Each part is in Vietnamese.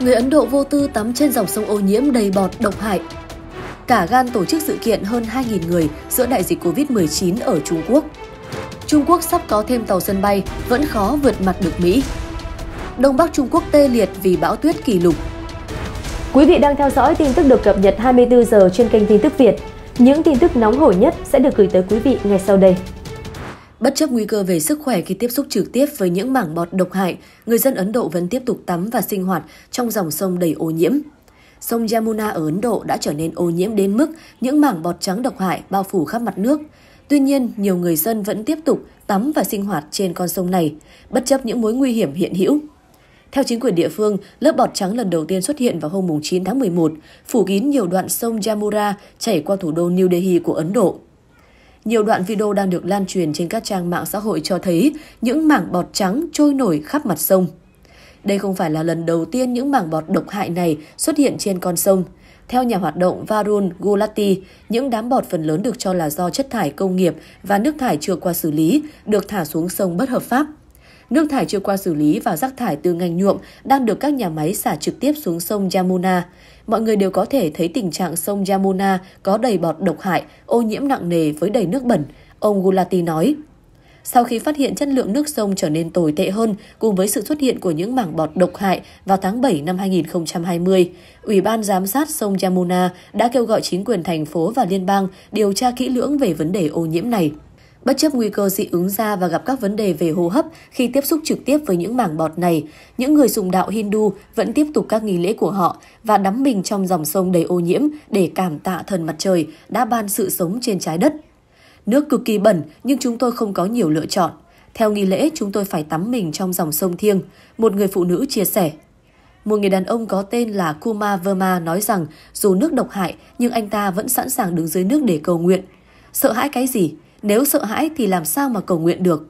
Người Ấn Độ vô tư tắm trên dòng sông ô nhiễm đầy bọt độc hại. Cả gan tổ chức sự kiện hơn 2.000 người giữa đại dịch Covid-19 ở Trung Quốc. Trung Quốc sắp có thêm tàu sân bay, vẫn khó vượt mặt được Mỹ. Đông Bắc Trung Quốc tê liệt vì bão tuyết kỷ lục. Quý vị đang theo dõi tin tức được cập nhật 24 giờ trên kênh tin tức Việt. Những tin tức nóng hổi nhất sẽ được gửi tới quý vị ngay sau đây. Bất chấp nguy cơ về sức khỏe khi tiếp xúc trực tiếp với những mảng bọt độc hại, người dân Ấn Độ vẫn tiếp tục tắm và sinh hoạt trong dòng sông đầy ô nhiễm. Sông Yamuna ở Ấn Độ đã trở nên ô nhiễm đến mức những mảng bọt trắng độc hại bao phủ khắp mặt nước. Tuy nhiên, nhiều người dân vẫn tiếp tục tắm và sinh hoạt trên con sông này, bất chấp những mối nguy hiểm hiện hữu. Theo chính quyền địa phương, lớp bọt trắng lần đầu tiên xuất hiện vào hôm 9 tháng 11, phủ kín nhiều đoạn sông Jamura chảy qua thủ đô New Delhi của Ấn Độ. Nhiều đoạn video đang được lan truyền trên các trang mạng xã hội cho thấy những mảng bọt trắng trôi nổi khắp mặt sông. Đây không phải là lần đầu tiên những mảng bọt độc hại này xuất hiện trên con sông. Theo nhà hoạt động Varun Gulati, những đám bọt phần lớn được cho là do chất thải công nghiệp và nước thải chưa qua xử lý được thả xuống sông bất hợp pháp. Nước thải chưa qua xử lý và rác thải từ ngành nhuộm đang được các nhà máy xả trực tiếp xuống sông Yamuna mọi người đều có thể thấy tình trạng sông Yamuna có đầy bọt độc hại, ô nhiễm nặng nề với đầy nước bẩn, ông Gulati nói. Sau khi phát hiện chất lượng nước sông trở nên tồi tệ hơn cùng với sự xuất hiện của những mảng bọt độc hại vào tháng 7 năm 2020, Ủy ban Giám sát sông Yamuna đã kêu gọi chính quyền thành phố và liên bang điều tra kỹ lưỡng về vấn đề ô nhiễm này. Bất chấp nguy cơ dị ứng da và gặp các vấn đề về hô hấp khi tiếp xúc trực tiếp với những mảng bọt này, những người sùng đạo Hindu vẫn tiếp tục các nghi lễ của họ và đắm mình trong dòng sông đầy ô nhiễm để cảm tạ thần mặt trời đã ban sự sống trên trái đất. Nước cực kỳ bẩn nhưng chúng tôi không có nhiều lựa chọn. Theo nghi lễ, chúng tôi phải tắm mình trong dòng sông thiêng, một người phụ nữ chia sẻ. Một người đàn ông có tên là Kuma Verma nói rằng dù nước độc hại nhưng anh ta vẫn sẵn sàng đứng dưới nước để cầu nguyện. Sợ hãi cái gì? Nếu sợ hãi thì làm sao mà cầu nguyện được?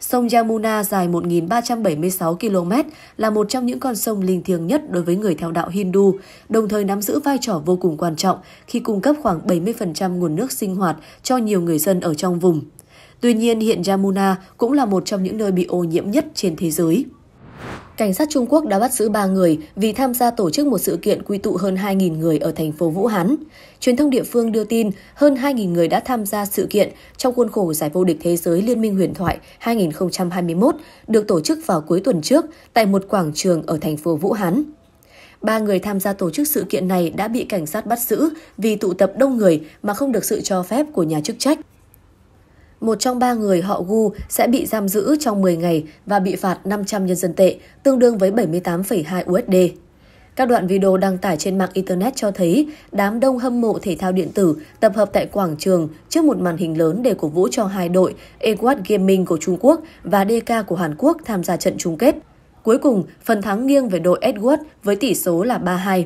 Sông Yamuna dài 1.376 km là một trong những con sông linh thiêng nhất đối với người theo đạo Hindu, đồng thời nắm giữ vai trò vô cùng quan trọng khi cung cấp khoảng 70% nguồn nước sinh hoạt cho nhiều người dân ở trong vùng. Tuy nhiên, hiện Yamuna cũng là một trong những nơi bị ô nhiễm nhất trên thế giới. Cảnh sát Trung Quốc đã bắt giữ 3 người vì tham gia tổ chức một sự kiện quy tụ hơn 2.000 người ở thành phố Vũ Hán. Truyền thông địa phương đưa tin hơn 2.000 người đã tham gia sự kiện trong khuôn khổ giải vô địch thế giới Liên minh huyền thoại 2021 được tổ chức vào cuối tuần trước tại một quảng trường ở thành phố Vũ Hán. Ba người tham gia tổ chức sự kiện này đã bị cảnh sát bắt giữ vì tụ tập đông người mà không được sự cho phép của nhà chức trách một trong ba người họ Gu sẽ bị giam giữ trong 10 ngày và bị phạt 500 nhân dân tệ, tương đương với 78,2 USD. Các đoạn video đăng tải trên mạng Internet cho thấy đám đông hâm mộ thể thao điện tử tập hợp tại quảng trường trước một màn hình lớn để cổ vũ cho hai đội Ewat Gaming của Trung Quốc và DK của Hàn Quốc tham gia trận chung kết. Cuối cùng, phần thắng nghiêng về đội Edward với tỷ số là 3-2.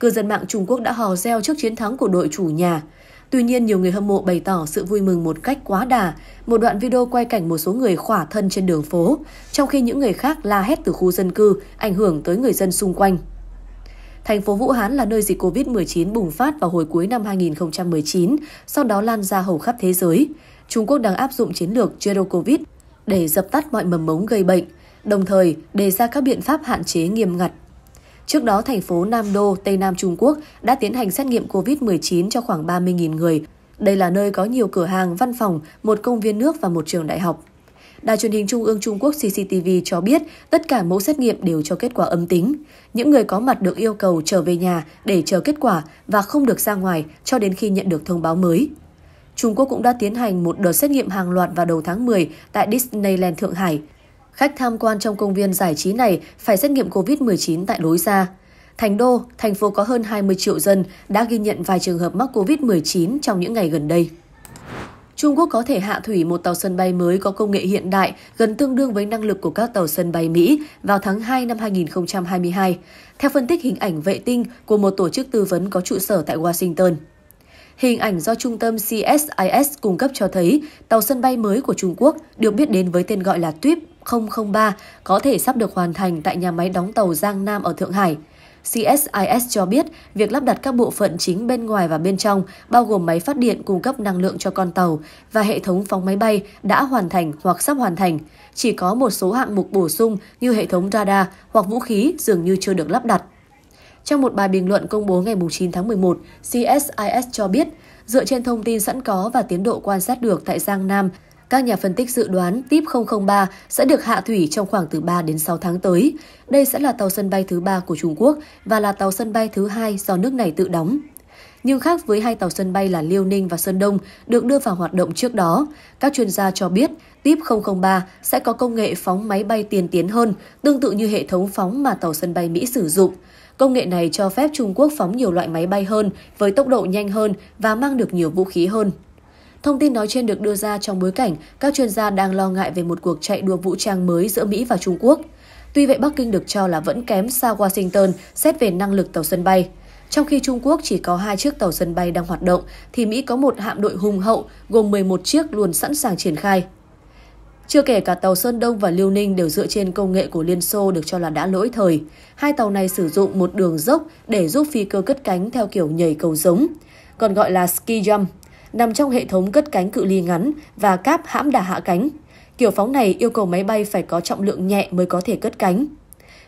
Cư dân mạng Trung Quốc đã hò reo trước chiến thắng của đội chủ nhà. Tuy nhiên, nhiều người hâm mộ bày tỏ sự vui mừng một cách quá đà. Một đoạn video quay cảnh một số người khỏa thân trên đường phố, trong khi những người khác la hét từ khu dân cư, ảnh hưởng tới người dân xung quanh. Thành phố Vũ Hán là nơi dịch COVID-19 bùng phát vào hồi cuối năm 2019, sau đó lan ra hầu khắp thế giới. Trung Quốc đang áp dụng chiến lược Zero Covid để dập tắt mọi mầm mống gây bệnh, đồng thời đề ra các biện pháp hạn chế nghiêm ngặt Trước đó, thành phố Nam Đô, Tây Nam Trung Quốc đã tiến hành xét nghiệm COVID-19 cho khoảng 30.000 người. Đây là nơi có nhiều cửa hàng, văn phòng, một công viên nước và một trường đại học. Đài truyền hình Trung ương Trung Quốc CCTV cho biết tất cả mẫu xét nghiệm đều cho kết quả âm tính. Những người có mặt được yêu cầu trở về nhà để chờ kết quả và không được ra ngoài cho đến khi nhận được thông báo mới. Trung Quốc cũng đã tiến hành một đợt xét nghiệm hàng loạt vào đầu tháng 10 tại Disneyland Thượng Hải – khách tham quan trong công viên giải trí này phải xét nghiệm COVID-19 tại lối ra. Thành đô, thành phố có hơn 20 triệu dân, đã ghi nhận vài trường hợp mắc COVID-19 trong những ngày gần đây. Trung Quốc có thể hạ thủy một tàu sân bay mới có công nghệ hiện đại gần tương đương với năng lực của các tàu sân bay Mỹ vào tháng 2 năm 2022, theo phân tích hình ảnh vệ tinh của một tổ chức tư vấn có trụ sở tại Washington. Hình ảnh do trung tâm CSIS cung cấp cho thấy tàu sân bay mới của Trung Quốc được biết đến với tên gọi là TUIP 003 có thể sắp được hoàn thành tại nhà máy đóng tàu Giang Nam ở Thượng Hải. CSIS cho biết việc lắp đặt các bộ phận chính bên ngoài và bên trong, bao gồm máy phát điện cung cấp năng lượng cho con tàu và hệ thống phóng máy bay đã hoàn thành hoặc sắp hoàn thành. Chỉ có một số hạng mục bổ sung như hệ thống radar hoặc vũ khí dường như chưa được lắp đặt. Trong một bài bình luận công bố ngày 9 tháng 11, CSIS cho biết, dựa trên thông tin sẵn có và tiến độ quan sát được tại Giang Nam, các nhà phân tích dự đoán TIP 003 sẽ được hạ thủy trong khoảng từ 3 đến 6 tháng tới. Đây sẽ là tàu sân bay thứ ba của Trung Quốc và là tàu sân bay thứ hai do nước này tự đóng. Nhưng khác với hai tàu sân bay là Liêu Ninh và Sơn Đông được đưa vào hoạt động trước đó, các chuyên gia cho biết TIP 003 sẽ có công nghệ phóng máy bay tiên tiến hơn, tương tự như hệ thống phóng mà tàu sân bay Mỹ sử dụng. Công nghệ này cho phép Trung Quốc phóng nhiều loại máy bay hơn với tốc độ nhanh hơn và mang được nhiều vũ khí hơn. Thông tin nói trên được đưa ra trong bối cảnh các chuyên gia đang lo ngại về một cuộc chạy đua vũ trang mới giữa Mỹ và Trung Quốc. Tuy vậy, Bắc Kinh được cho là vẫn kém xa Washington xét về năng lực tàu sân bay. Trong khi Trung Quốc chỉ có hai chiếc tàu sân bay đang hoạt động, thì Mỹ có một hạm đội hùng hậu gồm 11 chiếc luôn sẵn sàng triển khai. Chưa kể cả tàu Sơn Đông và Liêu Ninh đều dựa trên công nghệ của Liên Xô được cho là đã lỗi thời. Hai tàu này sử dụng một đường dốc để giúp phi cơ cất cánh theo kiểu nhảy cầu giống, còn gọi là ski jump, nằm trong hệ thống cất cánh cự ly ngắn và cáp hãm đà hạ cánh. Kiểu phóng này yêu cầu máy bay phải có trọng lượng nhẹ mới có thể cất cánh.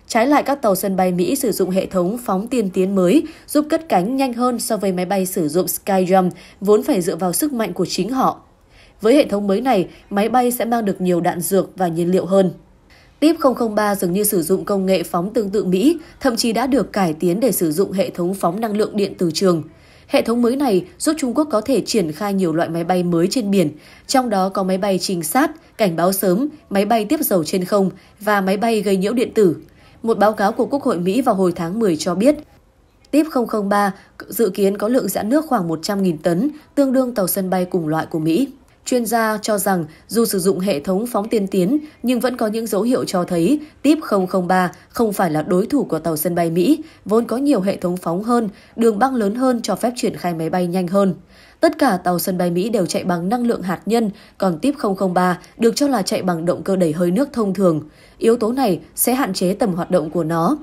Trái lại, các tàu sân bay Mỹ sử dụng hệ thống phóng tiên tiến mới giúp cất cánh nhanh hơn so với máy bay sử dụng Skyjump vốn phải dựa vào sức mạnh của chính họ. Với hệ thống mới này, máy bay sẽ mang được nhiều đạn dược và nhiên liệu hơn. Tip 003 dường như sử dụng công nghệ phóng tương tự Mỹ, thậm chí đã được cải tiến để sử dụng hệ thống phóng năng lượng điện từ trường. Hệ thống mới này giúp Trung Quốc có thể triển khai nhiều loại máy bay mới trên biển, trong đó có máy bay trinh sát, cảnh báo sớm, máy bay tiếp dầu trên không và máy bay gây nhiễu điện tử. Một báo cáo của Quốc hội Mỹ vào hồi tháng 10 cho biết, Tiếp 003 dự kiến có lượng giãn nước khoảng 100.000 tấn, tương đương tàu sân bay cùng loại của Mỹ. Chuyên gia cho rằng dù sử dụng hệ thống phóng tiên tiến nhưng vẫn có những dấu hiệu cho thấy TIP 003 không phải là đối thủ của tàu sân bay Mỹ, vốn có nhiều hệ thống phóng hơn, đường băng lớn hơn cho phép triển khai máy bay nhanh hơn. Tất cả tàu sân bay Mỹ đều chạy bằng năng lượng hạt nhân, còn TIP 003 được cho là chạy bằng động cơ đẩy hơi nước thông thường. Yếu tố này sẽ hạn chế tầm hoạt động của nó.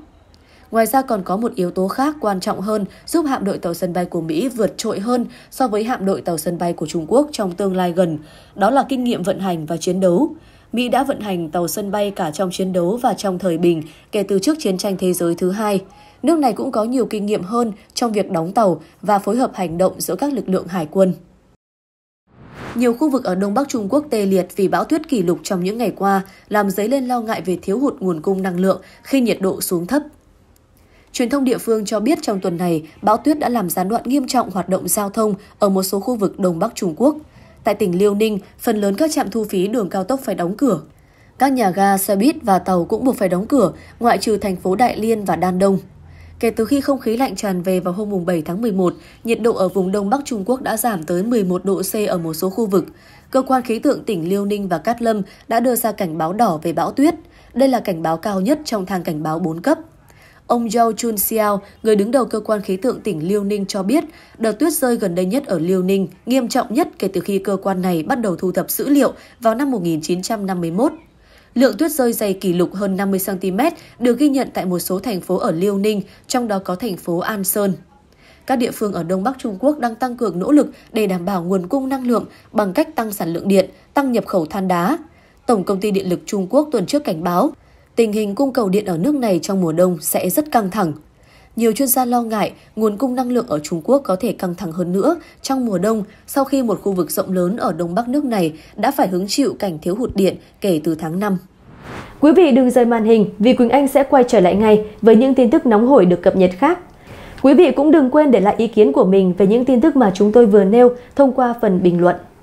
Ngoài ra còn có một yếu tố khác quan trọng hơn giúp hạm đội tàu sân bay của Mỹ vượt trội hơn so với hạm đội tàu sân bay của Trung Quốc trong tương lai gần, đó là kinh nghiệm vận hành và chiến đấu. Mỹ đã vận hành tàu sân bay cả trong chiến đấu và trong thời bình kể từ trước chiến tranh thế giới thứ hai. Nước này cũng có nhiều kinh nghiệm hơn trong việc đóng tàu và phối hợp hành động giữa các lực lượng hải quân. Nhiều khu vực ở Đông Bắc Trung Quốc tê liệt vì bão tuyết kỷ lục trong những ngày qua, làm dấy lên lo ngại về thiếu hụt nguồn cung năng lượng khi nhiệt độ xuống thấp. Truyền thông địa phương cho biết trong tuần này, bão tuyết đã làm gián đoạn nghiêm trọng hoạt động giao thông ở một số khu vực Đông Bắc Trung Quốc. Tại tỉnh Liêu Ninh, phần lớn các trạm thu phí đường cao tốc phải đóng cửa. Các nhà ga, xe buýt và tàu cũng buộc phải đóng cửa, ngoại trừ thành phố Đại Liên và Đan Đông. Kể từ khi không khí lạnh tràn về vào hôm 7 tháng 11, nhiệt độ ở vùng Đông Bắc Trung Quốc đã giảm tới 11 độ C ở một số khu vực. Cơ quan khí tượng tỉnh Liêu Ninh và Cát Lâm đã đưa ra cảnh báo đỏ về bão tuyết. Đây là cảnh báo cao nhất trong thang cảnh báo 4 cấp. Ông Yao Chunxiao, người đứng đầu cơ quan khí tượng tỉnh Liêu Ninh cho biết, đợt tuyết rơi gần đây nhất ở Liêu Ninh nghiêm trọng nhất kể từ khi cơ quan này bắt đầu thu thập dữ liệu vào năm 1951. Lượng tuyết rơi dày kỷ lục hơn 50cm được ghi nhận tại một số thành phố ở Liêu Ninh, trong đó có thành phố An Sơn. Các địa phương ở Đông Bắc Trung Quốc đang tăng cường nỗ lực để đảm bảo nguồn cung năng lượng bằng cách tăng sản lượng điện, tăng nhập khẩu than đá. Tổng công ty Điện lực Trung Quốc tuần trước cảnh báo tình hình cung cầu điện ở nước này trong mùa đông sẽ rất căng thẳng. Nhiều chuyên gia lo ngại nguồn cung năng lượng ở Trung Quốc có thể căng thẳng hơn nữa trong mùa đông sau khi một khu vực rộng lớn ở Đông Bắc nước này đã phải hứng chịu cảnh thiếu hụt điện kể từ tháng 5. Quý vị đừng rời màn hình vì Quỳnh Anh sẽ quay trở lại ngay với những tin tức nóng hổi được cập nhật khác. Quý vị cũng đừng quên để lại ý kiến của mình về những tin tức mà chúng tôi vừa nêu thông qua phần bình luận.